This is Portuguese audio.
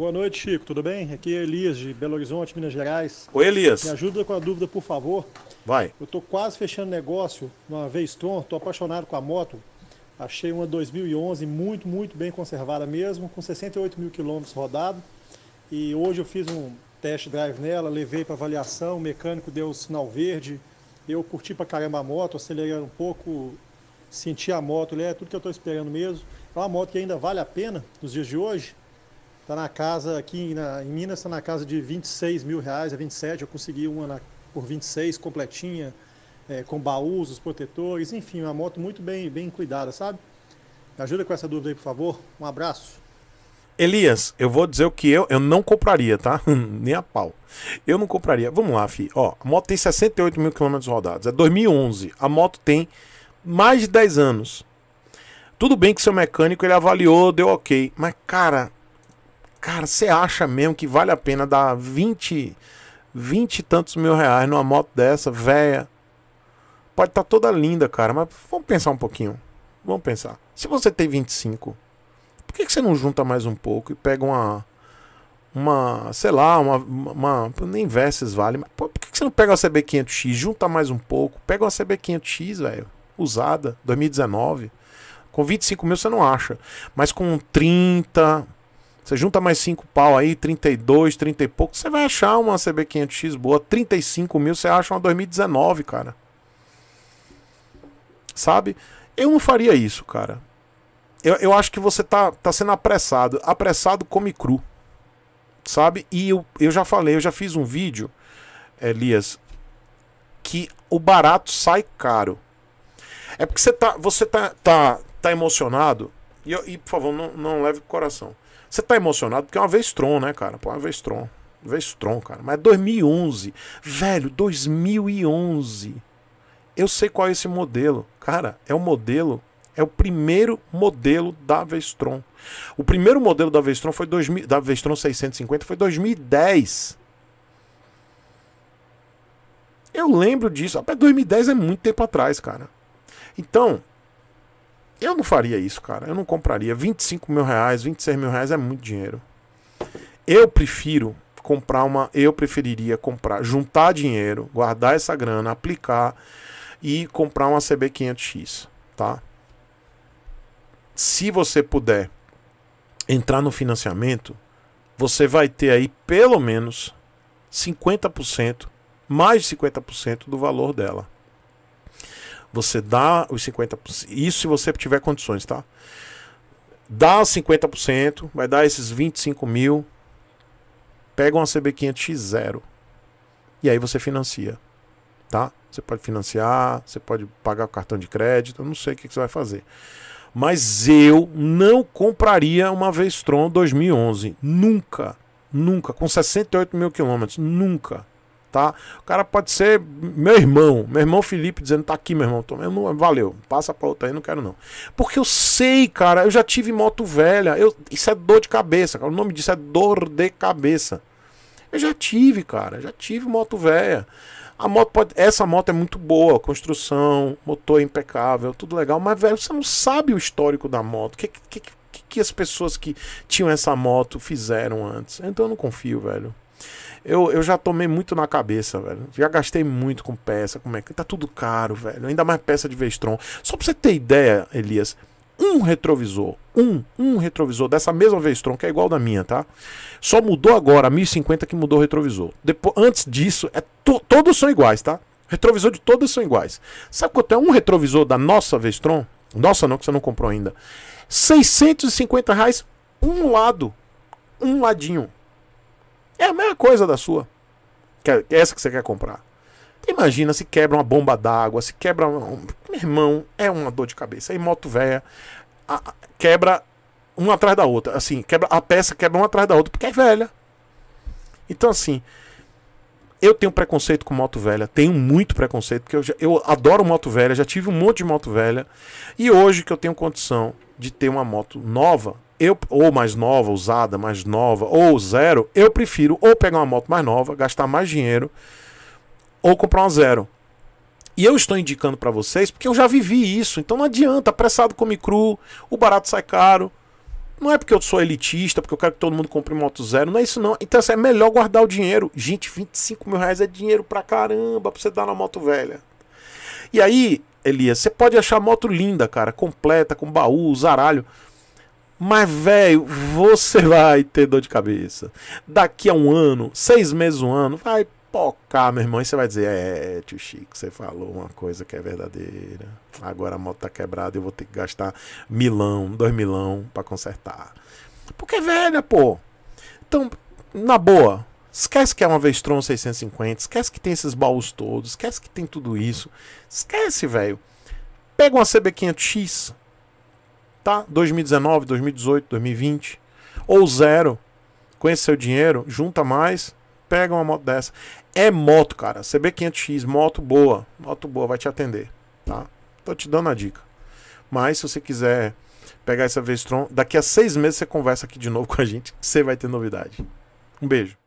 Boa noite, Chico. Tudo bem? Aqui é Elias, de Belo Horizonte, Minas Gerais. Oi, Elias. Me ajuda com a dúvida, por favor. Vai. Eu tô quase fechando negócio numa v Tron, tô apaixonado com a moto. Achei uma 2011 muito, muito bem conservada mesmo, com 68 mil quilômetros rodado. E hoje eu fiz um test drive nela, levei para avaliação, o mecânico deu o sinal verde. Eu curti pra caramba a moto, acelerei um pouco, senti a moto, é tudo que eu tô esperando mesmo. É uma moto que ainda vale a pena nos dias de hoje Está na casa, aqui na, em Minas, está na casa de 26 mil reais, a é 27. Eu consegui uma na, por 26, completinha, é, com baús, os protetores, enfim, uma moto muito bem, bem cuidada, sabe? Me ajuda com essa dúvida aí, por favor. Um abraço. Elias, eu vou dizer o que eu, eu não compraria, tá? Nem a pau. Eu não compraria. Vamos lá, fi. Ó, a moto tem 68 mil quilômetros rodados. É 2011. A moto tem mais de 10 anos. Tudo bem que seu mecânico ele avaliou, deu ok. Mas, cara, Cara, você acha mesmo que vale a pena dar 20, 20 e tantos mil reais numa moto dessa, véia Pode estar tá toda linda, cara, mas vamos pensar um pouquinho. Vamos pensar. Se você tem 25, por que, que você não junta mais um pouco e pega uma. Uma. Sei lá, uma. uma nem Versys vale, mas por que, que você não pega uma CB500X? Junta mais um pouco. Pega uma CB500X, velho. Usada, 2019. Com 25 mil você não acha. Mas com 30 você junta mais 5 pau aí, 32, 30 e pouco, você vai achar uma CB500X boa. 35 mil, você acha uma 2019, cara. Sabe? Eu não faria isso, cara. Eu, eu acho que você tá, tá sendo apressado. Apressado come cru. Sabe? E eu, eu já falei, eu já fiz um vídeo, Elias, que o barato sai caro. É porque você tá, você tá, tá, tá emocionado e, e por favor, não, não leve pro coração. Você tá emocionado porque é uma vez Tron, né, cara? Pô, é uma vez Tron. Uma vez Tron, cara. Mas 2011. É Velho, 2011. Eu sei qual é esse modelo. Cara, é o modelo. É o primeiro modelo da Vestron. O primeiro modelo da Vestron foi 2000, da Vestron 650 foi 2010. Eu lembro disso. Até 2010 é muito tempo atrás, cara. Então, eu não faria isso, cara. Eu não compraria. 25 mil reais, 26 mil reais é muito dinheiro. Eu prefiro comprar uma. Eu preferiria comprar, juntar dinheiro, guardar essa grana, aplicar e comprar uma CB500X, tá? Se você puder entrar no financiamento, você vai ter aí pelo menos 50%, mais de 50% do valor dela. Você dá os 50%. Isso se você tiver condições, tá? Dá 50%, vai dar esses 25 mil. Pega uma CB500X0. E aí você financia, tá? Você pode financiar, você pode pagar o cartão de crédito, eu não sei o que, que você vai fazer. Mas eu não compraria uma Vestron 2011. Nunca. Nunca. Com 68 mil quilômetros. Nunca tá? O cara pode ser meu irmão, meu irmão Felipe dizendo, tá aqui, meu irmão, tô, valeu, passa pra outra aí, não quero não. Porque eu sei, cara, eu já tive moto velha, eu, isso é dor de cabeça, cara, o nome disso é dor de cabeça. Eu já tive, cara, já tive moto velha. A moto pode, essa moto é muito boa, construção, motor é impecável, tudo legal, mas velho, você não sabe o histórico da moto. Que que, que, que as pessoas que tinham essa moto fizeram antes? Então eu não confio, velho. Eu, eu já tomei muito na cabeça, velho. Já gastei muito com peça, como é que tá tudo caro, velho. Ainda mais peça de Vestron. Só pra você ter ideia, Elias, um retrovisor, um, um retrovisor dessa mesma Vestron, que é igual da minha, tá? Só mudou agora, a 1050 que mudou o retrovisor. Depois, antes disso, é to, todos são iguais, tá? Retrovisor de todos são iguais. Sabe quanto é um retrovisor da nossa Vestron? Nossa, não, que você não comprou ainda. 650 reais um lado. Um ladinho. É a mesma coisa da sua. Que é, é essa que você quer comprar. Imagina se quebra uma bomba d'água, se quebra. Um... Meu irmão, é uma dor de cabeça. Aí é moto velha, a... quebra uma atrás da outra. Assim, quebra a peça quebra uma atrás da outra, porque é velha. Então, assim, eu tenho preconceito com moto velha, tenho muito preconceito, porque eu, já, eu adoro moto velha, já tive um monte de moto velha. E hoje que eu tenho condição de ter uma moto nova, eu ou mais nova, usada, mais nova, ou zero, eu prefiro ou pegar uma moto mais nova, gastar mais dinheiro, ou comprar uma zero. E eu estou indicando para vocês porque eu já vivi isso, então não adianta, apressado come cru, o barato sai caro. Não é porque eu sou elitista, porque eu quero que todo mundo compre moto zero, não é isso não. Então assim, é melhor guardar o dinheiro. Gente, 25 mil reais é dinheiro pra caramba pra você dar na moto velha. E aí, Elias, você pode achar a moto linda, cara, completa, com baú, zaralho. Mas, velho, você vai ter dor de cabeça. Daqui a um ano, seis meses, um ano, vai pocar, meu irmão. E você vai dizer: É, tio Chico, você falou uma coisa que é verdadeira. Agora a moto tá quebrada e eu vou ter que gastar milão, dois milão para consertar. Porque é velha, pô. Então, na boa, esquece que é uma Vestron 650, esquece que tem esses baús todos, esquece que tem tudo isso. Esquece, velho. Pega uma CB500X, tá? 2019, 2018, 2020. Ou zero. Com esse seu dinheiro, junta mais, pega uma moto dessa. É moto, cara. CB500X, moto boa. Moto boa, vai te atender, tá? Tô te dando a dica. Mas se você quiser pegar essa Vestron, daqui a seis meses você conversa aqui de novo com a gente. Você vai ter novidade. Um beijo.